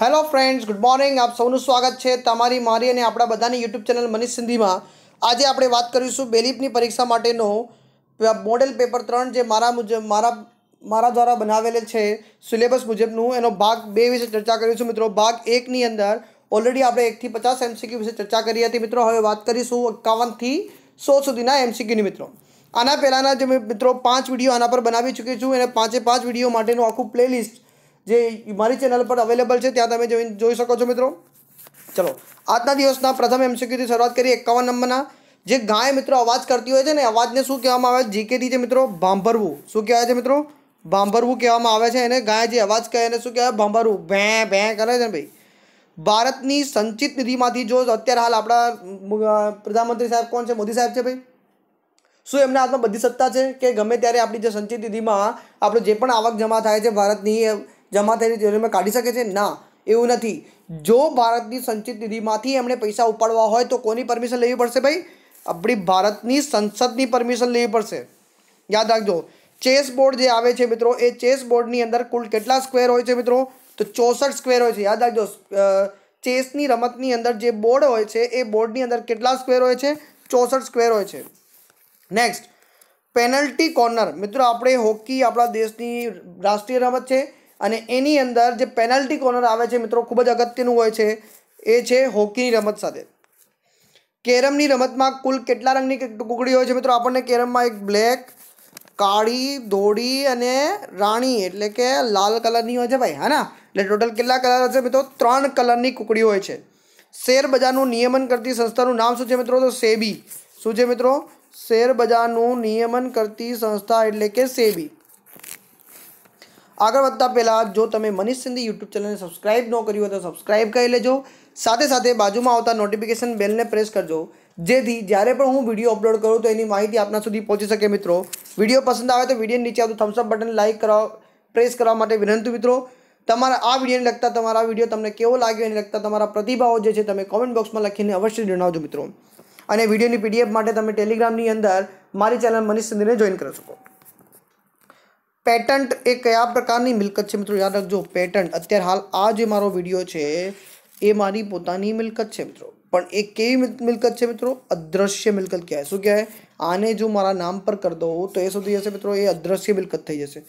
hello friends good morning આપ સૌનું સ્વાગત છે તમારી મારી અને આપણા બધાની યુટ્યુબ ચેનલ મનીષ સિંધીમાં આજે આપણે વાત કરીશું બેલીફની પરીક્ષા માટેનો મોડેલ પેપર ત્રણ જે મારા મુજબ મારા મારા દ્વારા બનાવેલ છે સિલેબસ મુજબનું એનો ભાગ બે વિશે ચર્ચા કરીશું મિત્રો ભાગ એકની અંદર ઓલરેડી આપણે એકથી પચાસ એમસીક્યુ વિશે ચર્ચા કરી હતી મિત્રો હવે વાત કરીશું એકાવનથી સો સુધીના એમસીક્યુની મિત્રો આના પહેલાંના જે મિત્રો પાંચ વિડીયો આના પર બનાવી ચૂકી છું અને પાંચે પાંચ વિડીયો માટેનું આખું પ્લેલિસ્ટ જે મારી ચેનલ પર અવેલેબલ છે ત્યાં તમે જોઈ જોઈ શકો છો મિત્રો ચલો આજના દિવસના પ્રથમ એમસીક્યુથી શરૂઆત કરી એકાવન નંબરના જે ગાય મિત્રો અવાજ કરતી હોય છે ને અવાજને શું કહેવામાં આવે છે જીકેથી છે મિત્રો ભાંભરવું શું કહેવાય છે મિત્રો ભાંભરવું કહેવામાં આવે છે એને ગાય જે અવાજ કહે એને શું કહેવાય ભાંભરવું ભે ભે કરે છે ને ભાઈ ભારતની સંચિત નિધિમાંથી જો અત્યારે હાલ આપણા પ્રધાનમંત્રી સાહેબ કોણ છે મોદી સાહેબ છે ભાઈ શું એમના હાથમાં બધી સત્તા છે કે ગમે ત્યારે આપણી જે સંચિત નિધિમાં આપણે જે પણ આવક જમા થાય છે ભારતની જમા થઈને તિજોરીમાં કાઢી શકે છે ના એવું નથી જો ભારતની સંચિત નિધિમાંથી એમણે પૈસા ઉપાડવા હોય તો કોની પરમિશન લેવી પડશે ભાઈ આપણી ભારતની સંસદની પરમિશન લેવી પડશે યાદ રાખજો ચેસ બોર્ડ જે આવે છે મિત્રો એ ચેસ બોર્ડની અંદર કુલ કેટલા સ્ક્વેર હોય છે મિત્રો તો ચોસઠ સ્ક્વેર હોય છે યાદ રાખજો ચેસની રમતની અંદર જે બોર્ડ હોય છે એ બોર્ડની અંદર કેટલા સ્ક્વેર હોય છે ચોસઠ સ્ક્વેર હોય છે નેક્સ્ટ પેનલ્ટી કોર્નર મિત્રો આપણે હોકી આપણા દેશની રાષ્ટ્રીય રમત છે અને એની અંદર જે પેનલ્ટી કોર્નર આવે છે મિત્રો ખૂબ જ અગત્યનું હોય છે એ છે હોકીની રમત સાથે કેરમની રમતમાં કુલ કેટલા રંગની ટુકડી હોય છે મિત્રો આપણને કેરમમાં એક બ્લેક કાળી ધોળી અને રાણી એટલે કે લાલ કલરની હોય છે ભાઈ હા ના એટલે ટોટલ કેટલા કલર હશે મિત્રો ત્રણ કલરની કુકડી હોય છે શેર બજારનું નિયમન કરતી સંસ્થાનું નામ શું છે મિત્રો તો સેબી શું છે મિત્રો શેર બજારનું નિયમન કરતી સંસ્થા એટલે કે સેબી આગળ વધતા પહેલાં જો તમે મનીષ સિંધી યુટ્યુબ ચેનલને સબસ્ક્રાઇબ ન કર્યું હોય તો સબસ્ક્રાઇબ કરી લેજો સાથે સાથે બાજુમાં આવતા નોટિફિકેશન બેલને પ્રેસ કરજો જેથી જ્યારે પણ હું વિડીયો અપલોડ કરું તો એની માહિતી આપના સુધી પહોંચી શકે મિત્રો વિડીયો પસંદ આવે તો વિડીયો નીચે આવતું થમ્સઅપ બટન લાઇક કરવા પ્રેસ કરવા માટે વિનંતી મિત્રો તમારા આ વિડીયોને લગતા તમારા વિડીયો તમને કેવો લાગ્યો એને લગતા તમારા પ્રતિભાવો જે છે તમે કોમેન્ટ બોક્સમાં લખીને અવશ્ય જણાવજો મિત્રો અને વિડીયોની પીડીએફ માટે તમે ટેલિગ્રામની અંદર મારી ચેનલ મનીષ સિંધીને જોઈન કરી શકો પેટન્ટ એ કયા પ્રકારની મિલકત છે મિત્રો યાદ રાખજો પેટન્ટ અત્યારે હાલ આ જે મારો વિડીયો છે એ મારી પોતાની મિલકત છે મિત્રો પણ એ કેવી મિલકત છે મિત્રો અદ્રશ્ય મિલકત કહેવાય શું કહેવાય આને જો મારા નામ પર કરી દઉં તો એ શું થઈ જશે મિત્રો એ અદ્રશ્ય મિલકત થઈ જશે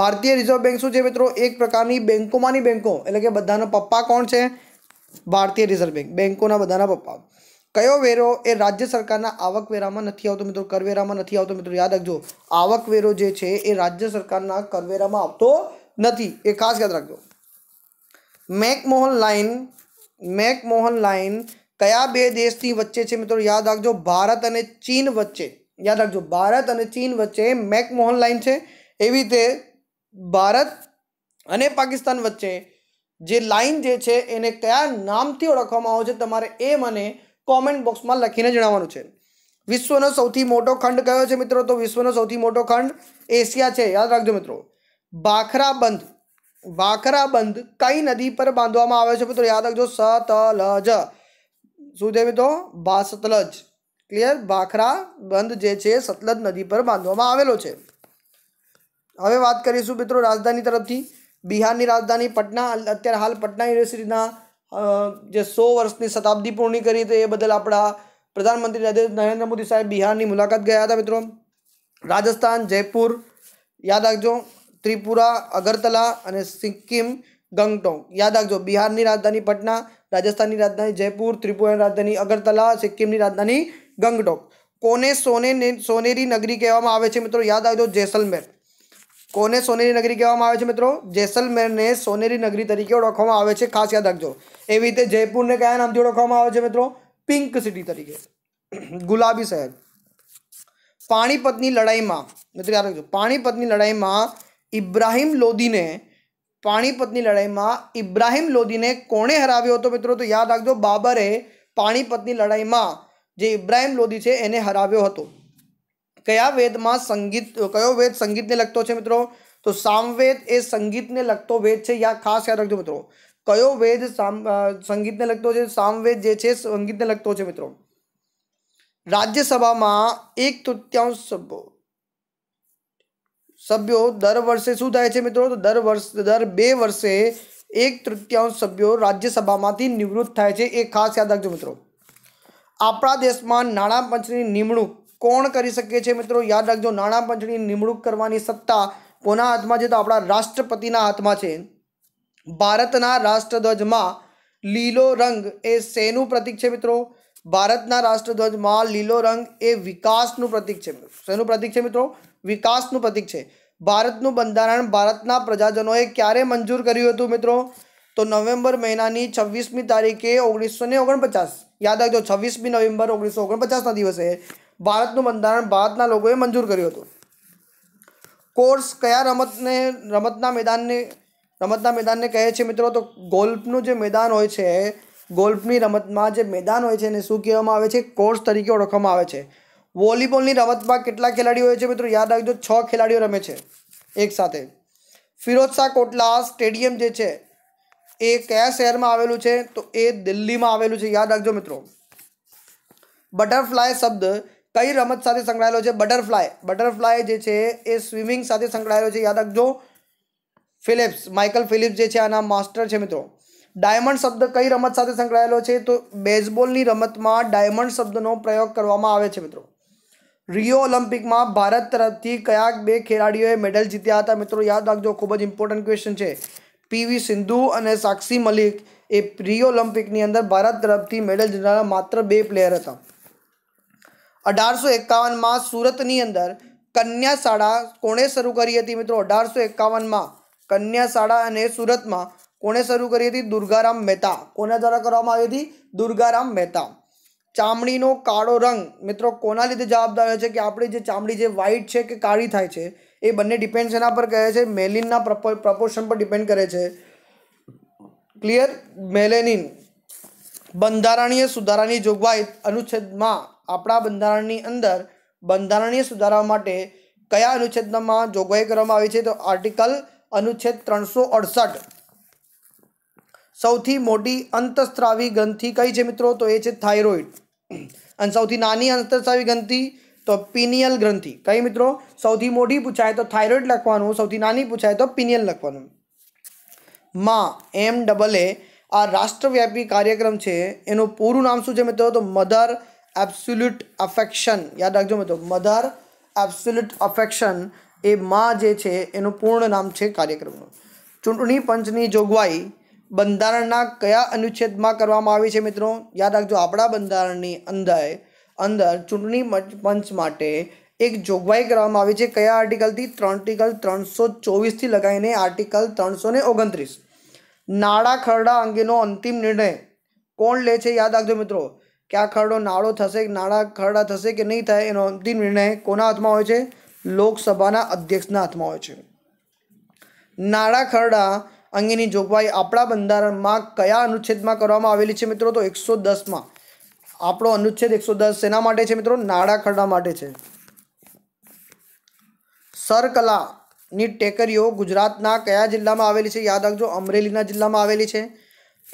ભારતીય રિઝર્વ બેંક શું છે મિત્રો એક પ્રકારની બેંકોમાંની બેંકો એટલે કે બધાના પપ્પા કોણ છે ભારતીય રિઝર્વ બેંક બેંકોના બધાના પપ્પા કયો વેરો એ રાજ્ય સરકારના આવકવેરામાં નથી આવતો મિત્રો કરવેરામાં નથી આવતો મિત્રો યાદ રાખજો આવકવેરો જે છે એ રાજ્ય સરકારના કરવેરામાં આવતો નથી એ ખાસ યાદ રાખજો મેકમોહન લાઇન મેકમોહન લાઇન કયા બે દેશની વચ્ચે છે મિત્રો યાદ રાખજો ભારત અને ચીન વચ્ચે યાદ રાખજો ભારત અને ચીન વચ્ચે મેકમોહન લાઇન છે એવી રીતે ભારત અને પાકિસ્તાન વચ્ચે જે લાઇન જે છે એને કયા નામથી ઓળખવામાં આવે છે તમારે એ મને કોમેન્ટ બોક્સમાં લખીને જણાવવાનું છે વિશ્વનો સૌથી મોટો ખંડ કયો છે મિત્રો તો વિશ્વનો સૌથી મોટો ખંડ એશિયા છે યાદ રાખજો મિત્રો ભાખરા બંધ ભાખરા બંધ કઈ નદી પર બાંધવામાં આવે છે મિત્રો યાદ રાખજો સતલજ શું છે મિત્રો બાસતલજ ક્લિયર ભાખરા બંધ જે છે સતલજ નદી પર બાંધવામાં આવેલો છે હવે વાત કરીશું મિત્રો રાજધાની તરફથી બિહારની રાજધાની પટના અત્યારે હાલ પટના યુનિવર્સિટીના જે સો વર્ષની શતાબ્દી પૂર્ણ કરી હતી એ બદલ આપણા પ્રધાનમંત્રી નરેન્દ્ર મોદી સાહેબ બિહારની મુલાકાત ગયા હતા મિત્રો રાજસ્થાન જયપુર યાદ રાખજો ત્રિપુરા અગરતલા અને સિક્કિમ ગંગટોંગ યાદ રાખજો બિહારની રાજધાની પટના રાજસ્થાનની રાજધાની જયપુર ત્રિપુરાની રાજધાની અગરતલા સિક્કિમની રાજધાની ગંગટોક કોને સોને સોનેરી નગરી કહેવામાં આવે છે મિત્રો યાદ રાખજો જેસલમેર કોને સોનેરી નગરી કહેવામાં આવે છે મિત્રો જેસલમેરને સોનેરી નગરી તરીકે ઓળખવામાં આવે છે ખાસ યાદ રાખજો એવી રીતે જયપુરને કયા નામથી ઓળખવામાં આવે છે મિત્રો પિંક સિટી તરીકે ગુલાબી શહેર પાણીપતની લડાઈમાં મિત્રો યાદ રાખજો પાણીપતની લડાઈમાં ઇબ્રાહિમ લોદીને પાણીપતની લડાઈમાં ઇબ્રાહિમ લોદીને કોણે હરાવ્યો હતો મિત્રો તો યાદ રાખજો બાબરે પાણીપતની લડાઈમાં જે ઇબ્રાહિમ લોદી છે એને હરાવ્યો હતો કયા વેદમાં સંગીત કયો વેદ સંગીતને લગતો છે મિત્રો તો સામવેદ એ સંગીતને લગતો વેદ છે યા ખાસ યાદ રાખજો મિત્રો કયો વેદ સંગીતને લગતો છે સામવેદ જે છે સંગીતને લગતો છે મિત્રો રાજ્યસભામાં એક તૃતીયાંશ સભ્યો સભ્યો દર વર્ષે શું થાય છે મિત્રો તો દર વર્ષે દર બે વર્ષે એક તૃતીયાંશ સભ્યો રાજ્યસભામાંથી નિવૃત્ત થાય છે એ ખાસ યાદ રાખજો મિત્રો આપણા દેશમાં નાણાં પંચની નિમણૂક કોણ કરી શકે છે મિત્રો યાદ રાખજો નાણાં પંચની નિમણૂક કરવાની સત્તા કોના હાથમાં છે તો આપણા રાષ્ટ્રપતિના હાથમાં છે ભારતના રાષ્ટ્રધ્વજમાં લીલો રંગ એ શેનું પ્રતિક છે મિત્રો ભારતના રાષ્ટ્રધ્વજમાં લીલો રંગ એ વિકાસનું પ્રતિક છે શેનું પ્રતિક છે મિત્રો વિકાસનું પ્રતિક છે ભારતનું બંધારણ ભારતના પ્રજાજનોએ ક્યારે મંજૂર કર્યું હતું મિત્રો તો નવેમ્બર મહિનાની છવ્વીસમી તારીખે ઓગણીસો ને ઓગણપચાસ યાદ રાખજો છવ્વીસમી નવેમ્બર ઓગણીસો ઓગણપચાસના દિવસે ભારતનું બંધારણ ભારતના લોકોએ મંજૂર કર્યું હતું કોર્સ કયા રમતને રમતના મેદાનને રમતના મેદાનને કહે છે મિત્રો તો ગોલ્ફનું જે મેદાન હોય છે ગોલ્ફની રમતમાં જે મેદાન હોય છે એને શું કહેવામાં આવે છે કોર્સ તરીકે ઓળખવામાં આવે છે વોલીબોલની રમતમાં કેટલા ખેલાડીઓ હોય છે મિત્રો યાદ રાખજો છ ખેલાડીઓ રમે છે એક સાથે ફિરોજ શાહ કોટલા સ્ટેડિયમ જે છે એ કયા શહેરમાં આવેલું છે તો એ દિલ્હીમાં આવેલું છે યાદ રાખજો મિત્રો બટરફ્લાય શબ્દ કઈ રમત સાથે સંકળાયેલો છે બટરફ્લાય બટરફ્લાય જે છે એ સ્વિમિંગ સાથે સંકળાયેલો છે યાદ રાખજો ફિલિપ્સ માઇકલ ફિલિપ્સ જે છે આના માસ્ટર છે મિત્રો ડાયમંડ શબ્દ કઈ રમત સાથે સંકળાયેલો છે તો બેઝબોલની રમતમાં ડાયમંડ શબ્દનો પ્રયોગ કરવામાં આવે છે મિત્રો રિયો ઓલિમ્પિકમાં ભારત તરફથી કયા બે ખેલાડીઓએ મેડલ જીત્યા હતા મિત્રો યાદ રાખજો ખૂબ જ ઇમ્પોર્ટન્ટ ક્વેશ્ચન છે પીવી સિંધુ અને સાક્ષી મલિક એ પ્રી ઓલિમ્પિકની અંદર ભારત તરફથી મેડલ જીતનારા માત્ર બે પ્લેયર હતા અઢારસો એકાવનમાં સુરતની અંદર કન્યા શાળા કોણે શરૂ કરી હતી મિત્રો અઢારસો એકાવનમાં કન્યા શાળા અને સુરતમાં કોણે શરૂ કરી હતી દુર્ગારામ મહેતા કોના દ્વારા કરવામાં આવી હતી દુર્ગારામ મહેતા ચામડીનો કાળો રંગ મિત્રો કોના લીધે જવાબદાર છે કે આપણી જે ચામડી જે વ્હાઈટ છે કે કાળી થાય છે એ બંને ડિપેન્ડ એના પર કહે છે મેલિનના પ્રપોર્શન પર ડિપેન્ડ કરે છે ક્લિયર મેલેનિન બંધારણીય સુધારાની જોગવાઈ અનુચ્છેદમાં આપણા બંધારણની અંદર બંધારણીય સુધારા માટે કયા અનુચ્છેદમાં જોગવાઈ કરવામાં આવી છે તો આર્ટિકલ અનુચ્છેદ ત્રણસો અડસઠ સૌથી મોટી અંતસ્ત્રાવી ગ્રંથિ કઈ છે મિત્રો તો એ છે થાઇરોઇડ અને સૌથી નાની અંતસ્ત્રાવી ગ્રંથિ તો પિનિયલ ગ્રંથિ કઈ મિત્રો સૌથી મોટી પૂછાય તો થાઇરોઇડ લખવાનું સૌથી નાની પૂછાય તો પિનિયલ લખવાનું માં એમ ડબલ એ આ રાષ્ટ્રવ્યાપી કાર્યક્રમ છે એનું પૂરું નામ શું છે મિત્રો તો મધર એબ્સોલ્યુટ અફેક્શન યાદ રાખજો મિત્રો મધર એબ્સોલ્યુટ અફેક્શન એ માં જે છે એનું પૂર્ણ નામ છે કાર્યક્રમનું ચૂંટણી પંચની જોગવાઈ બંધારણના કયા અનુચ્છેદમાં કરવામાં આવી છે મિત્રો યાદ રાખજો આપણા બંધારણની અંદર અંદર ચૂંટણી પંચ માટે એક જોગવાઈ કરવામાં આવી છે કયા આર્ટિકલથી ત્રણ આર્ટિકલ ત્રણસો ચોવીસથી લગાવીને આર્ટિકલ ત્રણસો ને ઓગણત્રીસ નાણાં ખરડા અંગેનો અંતિમ નિર્ણય કોણ લે છે યાદ રાખજો મિત્રો કે ખરડો નાળો થશે કે નાણાં ખરડા થશે કે નહીં થાય એનો અંતિમ નિર્ણય કોના હાથમાં હોય છે લોકસભાના અધ્યક્ષના હાથમાં હોય છે નાણાં ખરડા અંગેની જોગવાઈ આપણા બંધારણમાં કયા અનુચ્છેદમાં કરવામાં આવેલી છે મિત્રો તો એકસો દસમાં આપણો અનુચ્છેદ એકસો દસ શેના માટે છે મિત્રો નાણાં ખરડા માટે છે સરકલાની ટેકરીઓ ગુજરાતના કયા જિલ્લામાં આવેલી છે યાદ રાખજો અમરેલીના જિલ્લામાં આવેલી છે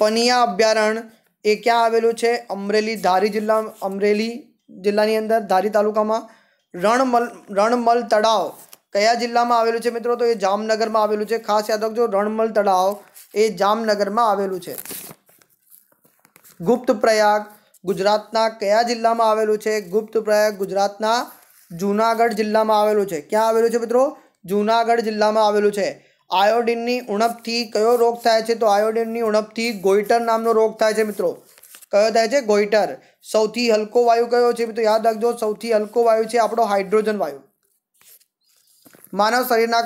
પનિયા અભયારણ્ય એ ક્યાં આવેલું છે અમરેલી ધારી જિલ્લા અમરેલી જિલ્લાની અંદર ધારી તાલુકામાં રણમલ રણમલ તળાવ કયા જિલ્લામાં આવેલું છે મિત્રો તો એ જામનગરમાં આવેલું છે ખાસ યાદ રાખજો રણમલ તળાવ એ જામનગરમાં આવેલું છે ગુપ્ત પ્રયાગ ગુજરાતના કયા જિલ્લામાં આવેલું છે ગુપ્ત પ્રયાગ ગુજરાતના જૂનાગઢ જિલ્લામાં આવેલું છે ક્યાં આવેલું છે મિત્રો જૂનાગઢ જિલ્લામાં આવેલું છે આયોડિનની ઉણપથી કયો રોગ થાય છે તો આયોડિનની ઉણપથી ગોઈટર નામનો રોગ થાય છે મિત્રો કયો થાય છે ગોઈટર સૌથી હલકો વાયુ કયો છે મિત્રો યાદ રાખજો સૌથી હલકો વાયુ છે આપણો હાઇડ્રોજન વાયુ માનવ શરીરના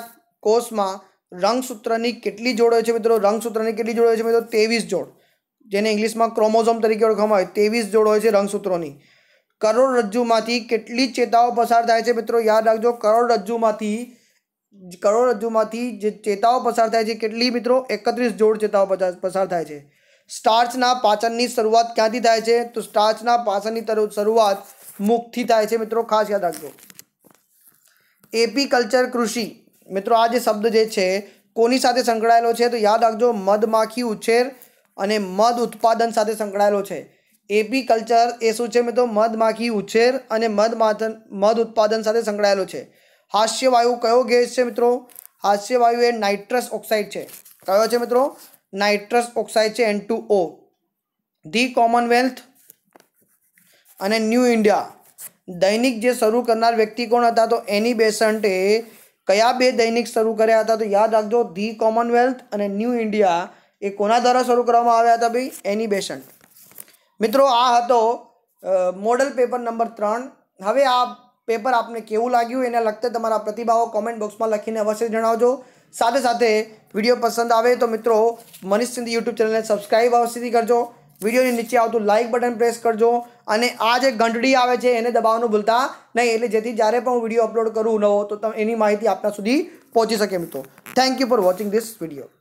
કોષમાં રંગસૂત્રની કેટલી હોય છે મિત્રો રંગસૂત્રની કેટલી જોડો છે મિત્રો ત્રેવીસ જોડ જેને ઇંગ્લિશમાં ક્રોમોઝોમ તરીકે ઓળખવામાં આવે ત્રેવીસ જોડો છે રંગસૂત્રોની કરોડરજ્જુમાંથી કેટલી ચેતાઓ પસાર થાય છે મિત્રો યાદ રાખજો કરોડરજ્જુમાંથી કરોડરજ્જુમાંથી જે ચેતાઓ પસાર થાય છે કેટલી મિત્રો એકત્રીસ જોડ ચેતાઓ પસાર થાય છે સ્ટાર્ચના પાચનની શરૂઆત ક્યાંથી થાય છે તો સ્ટાર્ચના પાચનની શરૂઆત મુખથી થાય છે મિત્રો ખાસ યાદ રાખજો એપી કલ્ચર કૃષિ મિત્રો આ જે શબ્દ જે છે કોની સાથે સંકળાયેલો છે તો યાદ રાખજો મધમાખી ઉછેર અને મધ ઉત્પાદન સાથે સંકળાયેલો છે એપી કલ્ચર એ શું છે મિત્રો મધમાખી ઉછેર અને મધ મધ ઉત્પાદન સાથે સંકળાયેલો છે હાસ્યવાયુ કયો ગેસ છે મિત્રો હાસ્યવાયુ એ નાઇટ્રસ ઓક્સાઇડ છે કયો છે મિત્રો નાઇટ્રસ ઓક્સાઇડ છે N two O the Commonwealth અને ન્યૂ ઇન્ડિયા દૈનિક જે શરૂ કરનાર વ્યક્તિ કોણ હતા તો એની બેસન્ટે કયા બે દૈનિક શરૂ કર્યા હતા તો યાદ રાખજો ધી કોમનવેલ્થ અને ન્યૂ ઇન્ડિયા એ કોના દ્વારા શરૂ કરવામાં આવ્યા હતા ભાઈ એની બેસન્ટ મિત્રો આ હતો મોડલ પેપર નંબર ત્રણ હવે આ પેપર આપને કેવું લાગ્યું એને લગતા તમારા પ્રતિભાવો કોમેન્ટ બોક્સમાં લખીને અવશ્ય જણાવજો સાથે સાથે વિડીયો પસંદ આવે તો મિત્રો મનીષ સિંધી યુટ્યુબ ચેનલને સબસ્ક્રાઈબ અવશ્યથી કરજો વિડીયોની નીચે આવતું લાઇક બટન પ્રેસ કરજો અને આ જે ઘંટડી આવે છે એને દબાવવાનું ભૂલતા નહીં એટલે જેથી જ્યારે પણ હું વિડીયો અપલોડ કરું નવો તો એની માહિતી આપના સુધી પહોંચી શકે મિત્રો thank you for watching this video